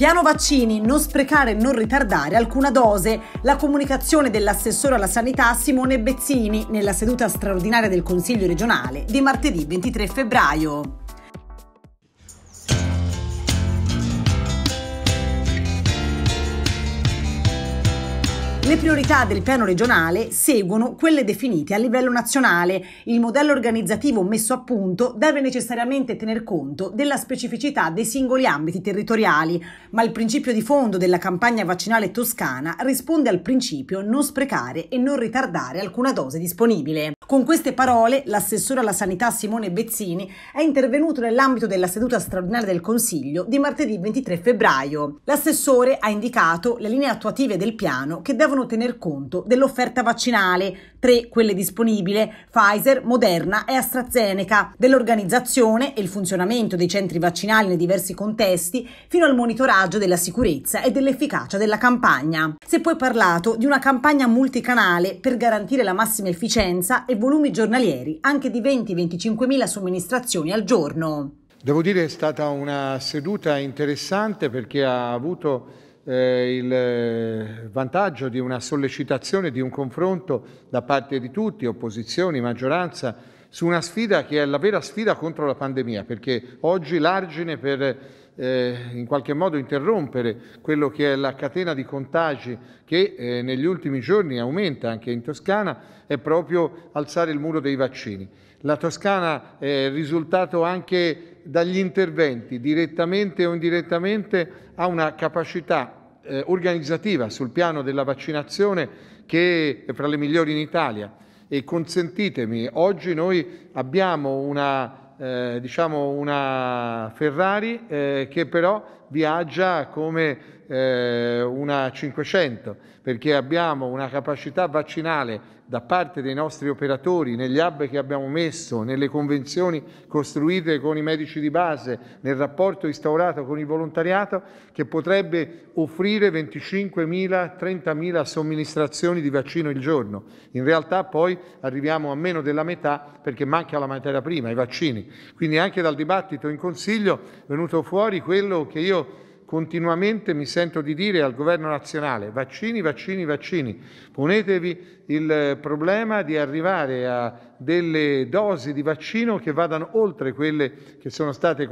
Piano vaccini, non sprecare e non ritardare alcuna dose. La comunicazione dell'assessore alla sanità Simone Bezzini nella seduta straordinaria del Consiglio regionale di martedì 23 febbraio. Le priorità del piano regionale seguono quelle definite a livello nazionale. Il modello organizzativo messo a punto deve necessariamente tener conto della specificità dei singoli ambiti territoriali, ma il principio di fondo della campagna vaccinale toscana risponde al principio non sprecare e non ritardare alcuna dose disponibile. Con queste parole l'assessore alla sanità Simone Bezzini è intervenuto nell'ambito della seduta straordinaria del Consiglio di martedì 23 febbraio. L'assessore ha indicato le linee attuative del piano che devono tener conto dell'offerta vaccinale tre quelle disponibili Pfizer, Moderna e AstraZeneca, dell'organizzazione e il funzionamento dei centri vaccinali nei diversi contesti, fino al monitoraggio della sicurezza e dell'efficacia della campagna. Si è poi parlato di una campagna multicanale per garantire la massima efficienza e volumi giornalieri anche di 20-25 mila somministrazioni al giorno. Devo dire che è stata una seduta interessante perché ha avuto eh, il eh, vantaggio di una sollecitazione, di un confronto da parte di tutti, opposizioni, maggioranza, su una sfida che è la vera sfida contro la pandemia, perché oggi l'argine per eh, in qualche modo interrompere quello che è la catena di contagi che eh, negli ultimi giorni aumenta anche in Toscana è proprio alzare il muro dei vaccini. La Toscana è risultato anche dagli interventi, direttamente o indirettamente, ha una capacità eh, organizzativa sul piano della vaccinazione che è fra le migliori in Italia e consentitemi, oggi noi abbiamo una, eh, diciamo una Ferrari eh, che però viaggia come eh, una 500 perché abbiamo una capacità vaccinale da parte dei nostri operatori negli hub che abbiamo messo, nelle convenzioni costruite con i medici di base, nel rapporto instaurato con il volontariato che potrebbe offrire 25.000-30.000 somministrazioni di vaccino il giorno. In realtà poi arriviamo a meno della metà perché manca la materia prima, i vaccini. Quindi anche dal dibattito in Consiglio è venuto fuori quello che io continuamente mi sento di dire al governo nazionale vaccini, vaccini, vaccini, ponetevi il problema di arrivare a delle dosi di vaccino che vadano oltre quelle che sono state,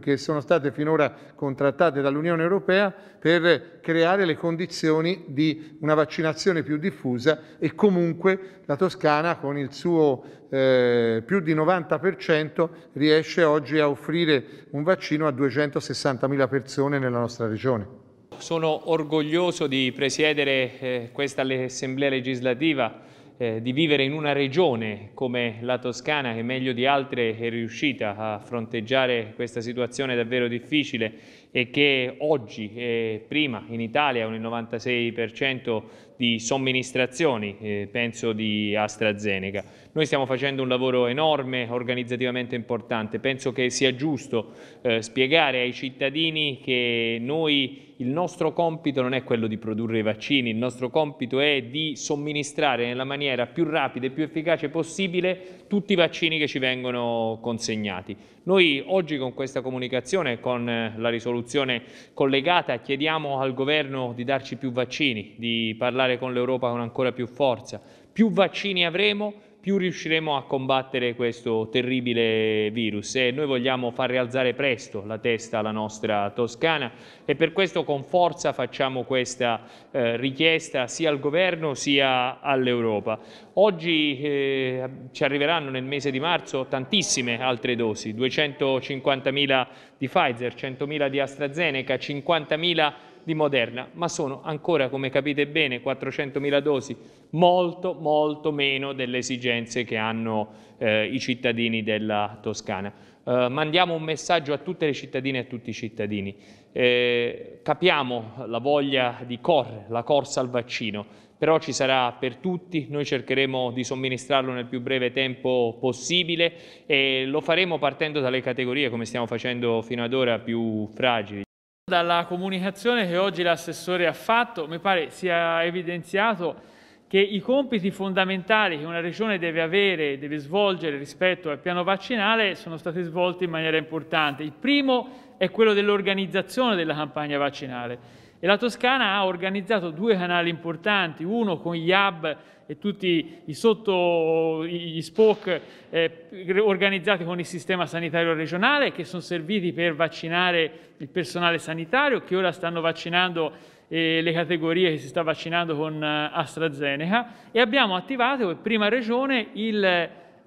che sono state finora contrattate dall'Unione Europea per creare le condizioni di una vaccinazione più diffusa e comunque la Toscana con il suo eh, più di 90% riesce oggi a offrire un vaccino a 260.000 persone nella nostra regione. Sono orgoglioso di presiedere eh, questa assemblea legislativa eh, di vivere in una regione come la Toscana che meglio di altre è riuscita a fronteggiare questa situazione davvero difficile e che oggi e eh, prima in Italia un 96% di somministrazioni, eh, penso di AstraZeneca. Noi stiamo facendo un lavoro enorme, organizzativamente importante, penso che sia giusto eh, spiegare ai cittadini che noi il nostro compito non è quello di produrre i vaccini, il nostro compito è di somministrare nella maniera più rapida e più efficace possibile tutti i vaccini che ci vengono consegnati. Noi oggi con questa comunicazione, con eh, la risoluzione collegata, chiediamo al Governo di darci più vaccini, di parlare parlare con l'Europa con ancora più forza. Più vaccini avremo, più riusciremo a combattere questo terribile virus e noi vogliamo far rialzare presto la testa alla nostra Toscana e per questo con forza facciamo questa eh, richiesta sia al governo sia all'Europa. Oggi eh, ci arriveranno nel mese di marzo tantissime altre dosi, 250.000 di Pfizer, 100.000 di AstraZeneca, 50.000 di di Moderna, ma sono ancora, come capite bene, 400.000 dosi, molto, molto meno delle esigenze che hanno eh, i cittadini della Toscana. Eh, mandiamo un messaggio a tutte le cittadine e a tutti i cittadini. Eh, capiamo la voglia di correre, la corsa al vaccino, però ci sarà per tutti, noi cercheremo di somministrarlo nel più breve tempo possibile e lo faremo partendo dalle categorie, come stiamo facendo fino ad ora, più fragili. Dalla comunicazione che oggi l'assessore ha fatto, mi pare sia evidenziato che i compiti fondamentali che una regione deve avere, e deve svolgere rispetto al piano vaccinale sono stati svolti in maniera importante. Il primo è quello dell'organizzazione della campagna vaccinale. E la Toscana ha organizzato due canali importanti, uno con gli hub e tutti i sotto gli spoke eh, organizzati con il sistema sanitario regionale che sono serviti per vaccinare il personale sanitario che ora stanno vaccinando eh, le categorie che si sta vaccinando con eh, AstraZeneca e abbiamo attivato per prima regione il,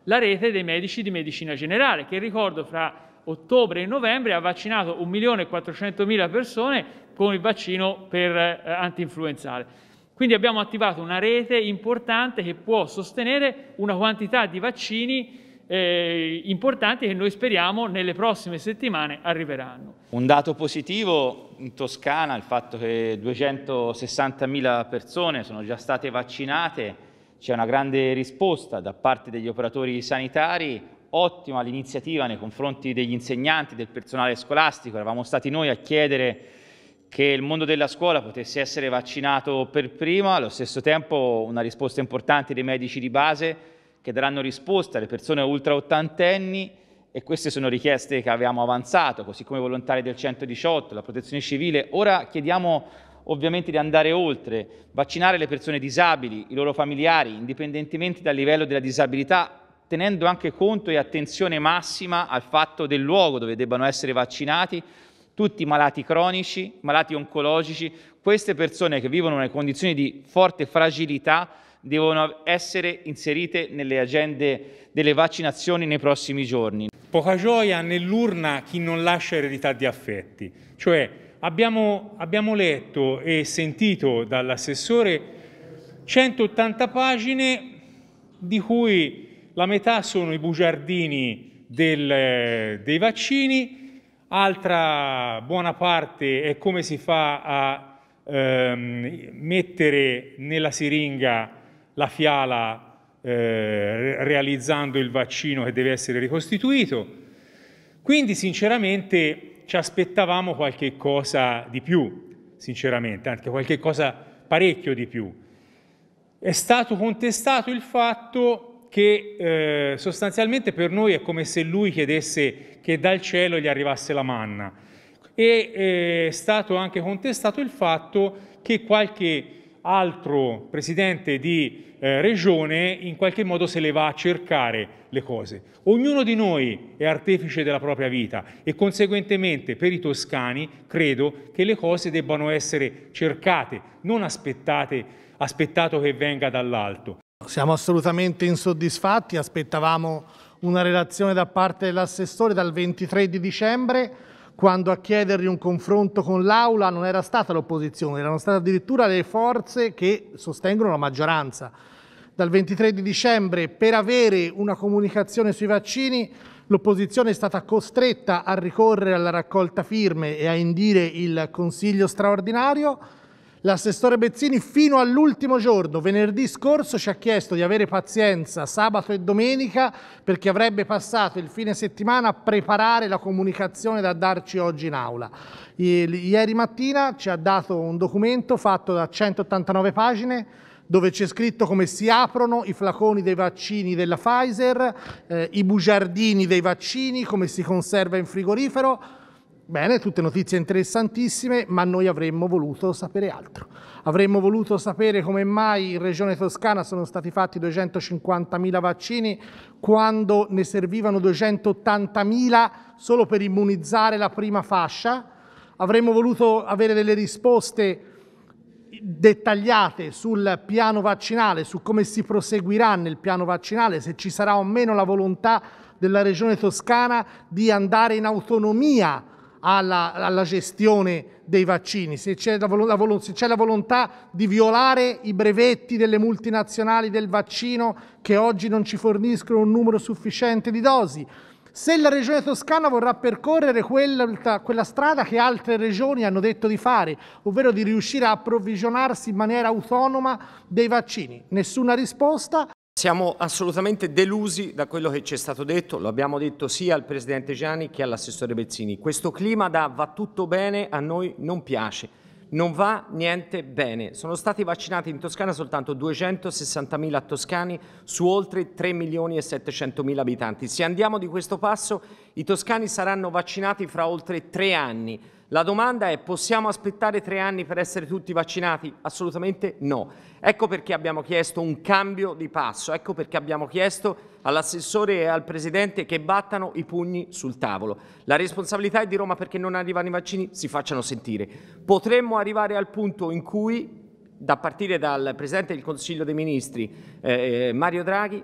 la rete dei medici di medicina generale che ricordo fra ottobre e novembre ha vaccinato 1.400.000 persone con il vaccino per eh, anti-influenzale. Quindi abbiamo attivato una rete importante che può sostenere una quantità di vaccini eh, importanti che noi speriamo nelle prossime settimane arriveranno. Un dato positivo in Toscana, il fatto che 260.000 persone sono già state vaccinate, c'è una grande risposta da parte degli operatori sanitari, ottima l'iniziativa nei confronti degli insegnanti, del personale scolastico, eravamo stati noi a chiedere che il mondo della scuola potesse essere vaccinato per prima, allo stesso tempo una risposta importante dei medici di base che daranno risposta alle persone ultra ottantenni e queste sono richieste che avevamo avanzato, così come i volontari del 118, la protezione civile. Ora chiediamo ovviamente di andare oltre, vaccinare le persone disabili, i loro familiari, indipendentemente dal livello della disabilità tenendo anche conto e attenzione massima al fatto del luogo dove debbano essere vaccinati tutti i malati cronici, malati oncologici, queste persone che vivono in condizioni di forte fragilità devono essere inserite nelle agende delle vaccinazioni nei prossimi giorni. Poca gioia nell'urna chi non lascia eredità di affetti, cioè abbiamo, abbiamo letto e sentito dall'assessore 180 pagine di cui la metà sono i bugiardini del, dei vaccini, altra buona parte è come si fa a ehm, mettere nella siringa la fiala eh, realizzando il vaccino che deve essere ricostituito. Quindi sinceramente ci aspettavamo qualche cosa di più, sinceramente, anche qualche cosa parecchio di più. È stato contestato il fatto che eh, sostanzialmente per noi è come se lui chiedesse che dal cielo gli arrivasse la manna. E eh, è stato anche contestato il fatto che qualche altro presidente di eh, regione in qualche modo se le va a cercare le cose. Ognuno di noi è artefice della propria vita e conseguentemente per i toscani credo che le cose debbano essere cercate, non aspettate, aspettato che venga dall'alto. Siamo assolutamente insoddisfatti, aspettavamo una relazione da parte dell'assessore dal 23 di dicembre, quando a chiedergli un confronto con l'Aula non era stata l'opposizione, erano state addirittura le forze che sostengono la maggioranza. Dal 23 di dicembre, per avere una comunicazione sui vaccini, l'opposizione è stata costretta a ricorrere alla raccolta firme e a indire il Consiglio straordinario, L'assessore Bezzini fino all'ultimo giorno, venerdì scorso, ci ha chiesto di avere pazienza sabato e domenica perché avrebbe passato il fine settimana a preparare la comunicazione da darci oggi in aula. I ieri mattina ci ha dato un documento fatto da 189 pagine dove c'è scritto come si aprono i flaconi dei vaccini della Pfizer, eh, i bugiardini dei vaccini, come si conserva in frigorifero, Bene, tutte notizie interessantissime, ma noi avremmo voluto sapere altro. Avremmo voluto sapere come mai in Regione Toscana sono stati fatti 250.000 vaccini quando ne servivano 280.000 solo per immunizzare la prima fascia. Avremmo voluto avere delle risposte dettagliate sul piano vaccinale, su come si proseguirà nel piano vaccinale, se ci sarà o meno la volontà della Regione Toscana di andare in autonomia alla, alla gestione dei vaccini, se c'è la, la, se c'è la volontà di violare i brevetti delle multinazionali del vaccino che oggi non ci forniscono un numero sufficiente di dosi, se la regione toscana vorrà percorrere quella, quella, strada che altre regioni hanno detto di fare, ovvero di riuscire a approvvigionarsi in maniera autonoma dei vaccini. Nessuna risposta. Siamo assolutamente delusi da quello che ci è stato detto, lo abbiamo detto sia al Presidente Gianni che all'assessore Bezzini. Questo clima da va tutto bene a noi non piace, non va niente bene. Sono stati vaccinati in Toscana soltanto 260.000 toscani su oltre 3 milioni e 700.000 abitanti. Se andiamo di questo passo i toscani saranno vaccinati fra oltre tre anni. La domanda è possiamo aspettare tre anni per essere tutti vaccinati? Assolutamente no. Ecco perché abbiamo chiesto un cambio di passo, ecco perché abbiamo chiesto all'assessore e al Presidente che battano i pugni sul tavolo. La responsabilità è di Roma perché non arrivano i vaccini, si facciano sentire. Potremmo arrivare al punto in cui, da partire dal Presidente del Consiglio dei Ministri, eh, eh Mario Draghi,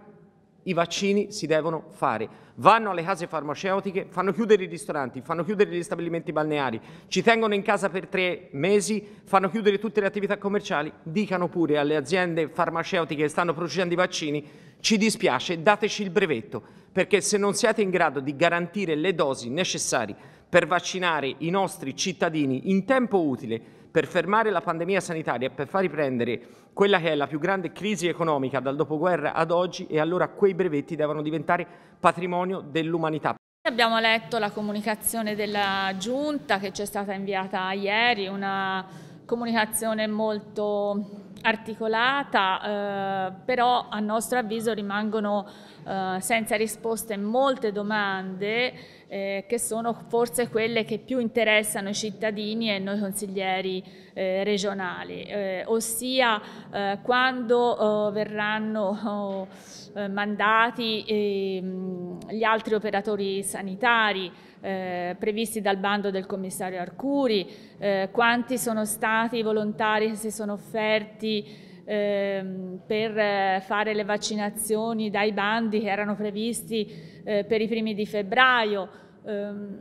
i vaccini si devono fare. Vanno alle case farmaceutiche, fanno chiudere i ristoranti, fanno chiudere gli stabilimenti balneari, ci tengono in casa per tre mesi, fanno chiudere tutte le attività commerciali. Dicano pure alle aziende farmaceutiche che stanno producendo i vaccini, ci dispiace, dateci il brevetto, perché se non siete in grado di garantire le dosi necessarie per vaccinare i nostri cittadini in tempo utile, per fermare la pandemia sanitaria e per far riprendere quella che è la più grande crisi economica dal dopoguerra ad oggi e allora quei brevetti devono diventare patrimonio dell'umanità. Abbiamo letto la comunicazione della Giunta che ci è stata inviata ieri, una comunicazione molto articolata, eh, però a nostro avviso rimangono eh, senza risposte molte domande eh, che sono forse quelle che più interessano i cittadini e noi consiglieri eh, regionali, eh, ossia eh, quando oh, verranno oh, eh, mandati ehm, gli altri operatori sanitari, eh, previsti dal bando del commissario Arcuri, eh, quanti sono stati i volontari che si sono offerti ehm, per eh, fare le vaccinazioni dai bandi che erano previsti eh, per i primi di febbraio. Ehm,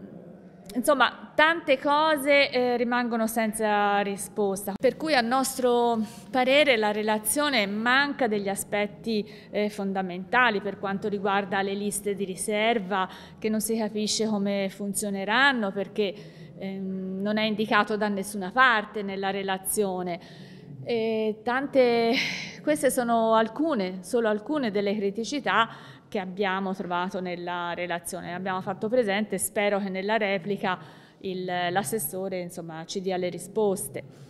insomma, tante cose eh, rimangono senza risposta. Per cui a nostro parere la relazione manca degli aspetti eh, fondamentali per quanto riguarda le liste di riserva, che non si capisce come funzioneranno perché ehm, non è indicato da nessuna parte nella relazione. E tante, queste sono alcune, solo alcune delle criticità che abbiamo trovato nella relazione. L'abbiamo fatto presente, spero che nella replica l'assessore ci dia le risposte.